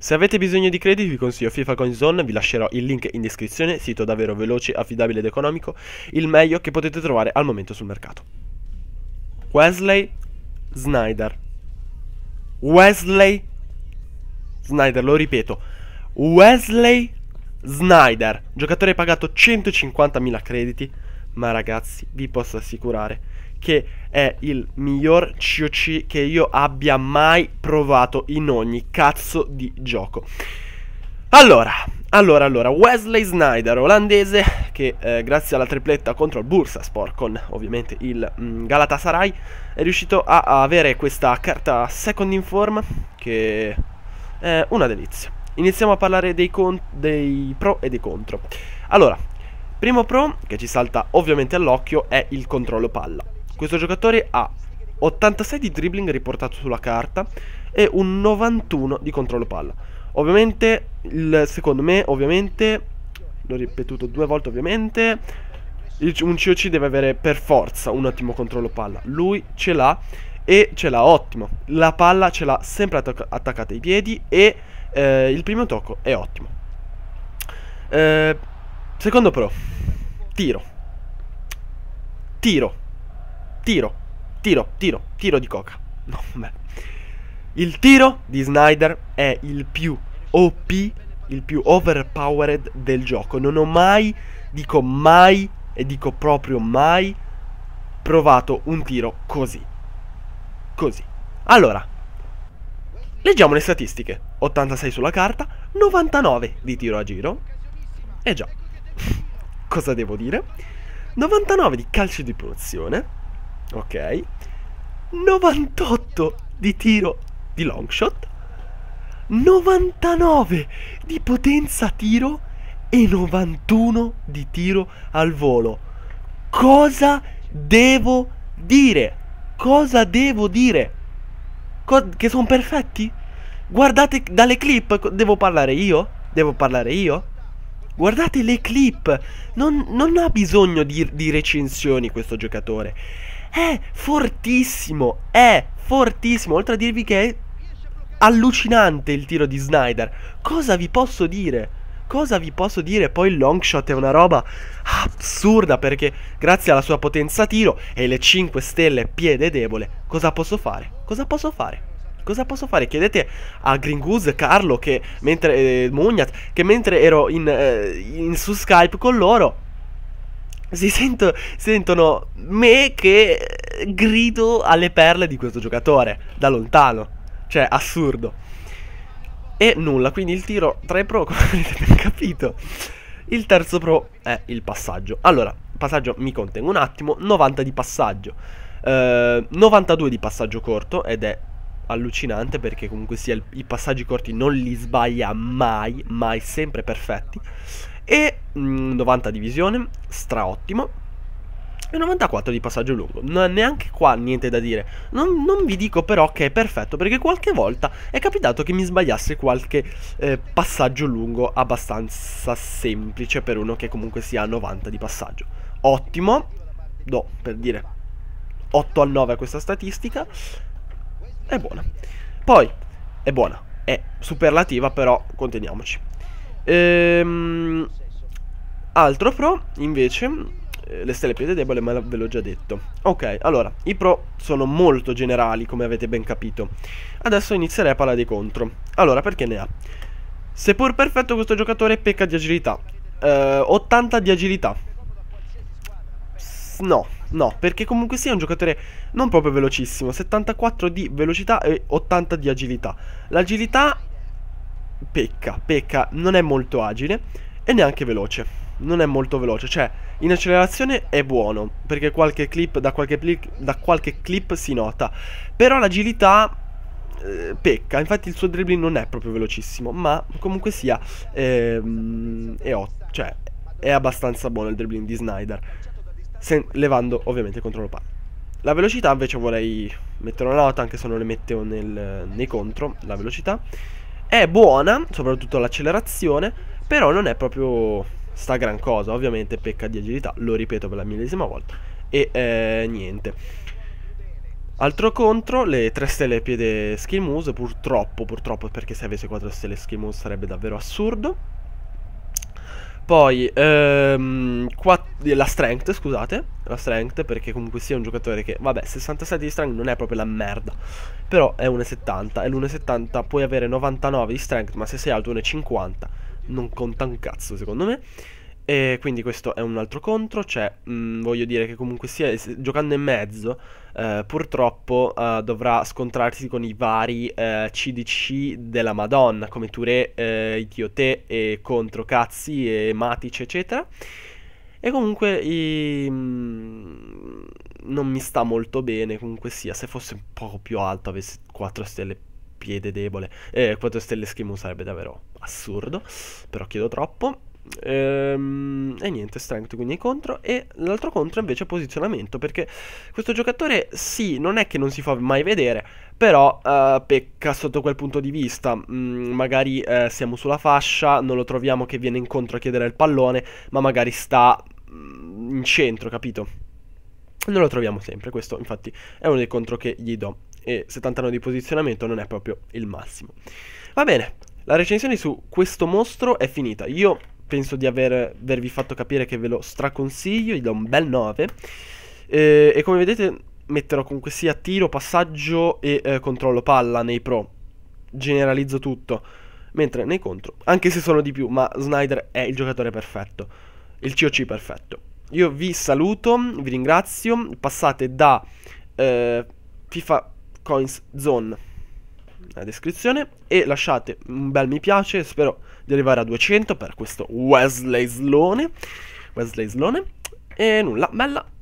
Se avete bisogno di crediti vi consiglio FIFA Coin Zone, vi lascerò il link in descrizione, sito davvero veloce, affidabile ed economico, il meglio che potete trovare al momento sul mercato. Wesley Snyder. Wesley Snyder, lo ripeto. Wesley Snyder, giocatore pagato 150.000 crediti, ma ragazzi vi posso assicurare che è il miglior COC che io abbia mai provato in ogni cazzo di gioco. Allora, allora, allora, Wesley Snyder, olandese, che eh, grazie alla tripletta contro il Bursaspor con ovviamente il mh, mm, Galatasaray, è riuscito a, a, avere questa carta second in form che è una delizia. Iniziamo a parlare dei, dei pro e dei contro. Allora, primo pro che ci salta ovviamente all'occhio è il controllo palla. Questo giocatore ha 86 di dribbling riportato sulla carta e un 91 di controllo palla. Ovviamente, il, secondo me, ovviamente, l'ho ripetuto due volte ovviamente, il, un COC deve avere per forza un ottimo controllo palla. Lui ce l'ha e ce l'ha ottimo. La palla ce l'ha sempre attac attaccata ai piedi e eh, il primo tocco è ottimo. Eh, secondo pro, tiro. Tiro tiro, tiro, tiro, tiro di coca. No, beh. Il tiro di Snyder è il più OP, il più overpowered del gioco. Non ho mai, dico mai e dico proprio mai, provato un tiro così. Così. Allora, leggiamo le statistiche. 86 sulla carta, 99 di tiro a giro. Eh già, cosa devo dire? 99 di calcio di punizione, ok 98 di tiro di long shot 99 di potenza tiro e 91 di tiro al volo cosa devo dire cosa devo dire Co che sono perfetti guardate dalle clip devo parlare io devo parlare io Guardate le clip, non, non ha bisogno di, di, recensioni questo giocatore è fortissimo, è fortissimo, oltre a dirvi che è allucinante il tiro di Snyder. Cosa vi posso dire? Cosa vi posso dire? Poi il long shot è una roba assurda perché grazie alla sua potenza tiro e le 5 stelle piede debole, cosa posso fare? Cosa posso fare? Cosa posso fare? Chiedete a Green Goose, Carlo, che mentre, eh, Mugnat, che mentre ero in, eh, in, su Skype con loro, si, sento, sentono me che grido alle perle di questo giocatore da lontano. Cioè, assurdo. E nulla, quindi il tiro 3 pro, come avete ben capito. Il terzo pro è il passaggio. Allora, passaggio mi contengo un attimo, 90 di passaggio. Eh, 92 di passaggio corto ed è allucinante perché comunque sia il, i passaggi corti non li sbaglia mai, mai, sempre perfetti e mh, mm, 90 di visione, straottimo, e 94 di passaggio lungo. Non, neanche qua niente da dire. Non, non, vi dico però che è perfetto, perché qualche volta è capitato che mi sbagliasse qualche eh, passaggio lungo abbastanza semplice per uno che comunque sia a 90 di passaggio. Ottimo, do per dire 8 al 9 a questa statistica. È buona. Poi, è buona, è superlativa, però conteniamoci. Ehm, altro pro, invece, eh, le stelle più debole, ma ve l'ho già detto. Ok, allora, i pro sono molto generali, come avete ben capito. Adesso inizierei a parlare dei contro. Allora, perché ne ha? Seppur perfetto questo giocatore pecca di agilità. Eh, 80 di agilità. No, no, perché comunque sia un giocatore non proprio velocissimo. 74 di velocità e 80 di agilità. L'agilità pecca, pecca, non è molto agile e neanche veloce. Non è molto veloce, cioè in accelerazione è buono, perché qualche clip, da, qualche clip, da qualche clip si nota, però l'agilità eh, pecca, infatti il suo dribbling non è proprio velocissimo, ma comunque sia ehm, è, cioè, è abbastanza buono il dribbling di Snyder, levando ovviamente il controllo palla. La velocità invece vorrei mettere una nota, anche se non le mettevo nel, nei contro, la velocità. È buona, soprattutto l'accelerazione, però non è proprio sta gran cosa. Ovviamente pecca di agilità, lo ripeto per la millesima volta. E eh, niente. Altro contro, le 3 stelle piede skill moves, purtroppo, purtroppo perché se avesse 4 stelle skill moves sarebbe davvero assurdo. Poi ehm, la strength, scusate, la strength perché comunque sia un giocatore che, vabbè, 67 di strength non è proprio la merda, però è 1,70 e l'1,70 puoi avere 99 di strength, ma se sei alto 1,50 non conta un cazzo secondo me. E quindi questo è un altro contro, cioè mh, mm, voglio dire che comunque sia giocando in mezzo eh, purtroppo eh, dovrà scontrarsi con i vari eh, CDC della Madonna come Touré, eh, Itiote e contro Cazzi e Matic eccetera. E comunque i... Mm, non mi sta molto bene, comunque sia, se fosse un po' più alto, avesse 4 stelle piede debole, eh, 4 stelle schemo sarebbe davvero assurdo, però chiedo troppo. Ehm, e niente, strength quindi è contro. E l'altro contro invece è posizionamento, perché questo giocatore sì, non è che non si fa mai vedere, però eh, pecca sotto quel punto di vista. Mm, magari eh, siamo sulla fascia, non lo troviamo che viene incontro a chiedere il pallone, ma magari sta mm, in centro, capito? Non lo troviamo sempre, questo infatti è uno dei contro che gli do. E 79 di posizionamento non è proprio il massimo. Va bene, la recensione su questo mostro è finita. Io penso di aver, avervi fatto capire che ve lo straconsiglio, gli do un bel 9. Eh, e come vedete metterò comunque sia tiro, passaggio e eh, controllo palla nei pro. Generalizzo tutto. Mentre nei contro, anche se sono di più, ma Snyder è il giocatore perfetto. Il COC perfetto. Io vi saluto, vi ringrazio. Passate da eh, FIFA Coins Zone nella descrizione e lasciate un bel mi piace, spero di arrivare a 200 per questo Wesley Slone. Wesley Slone. E nulla, bella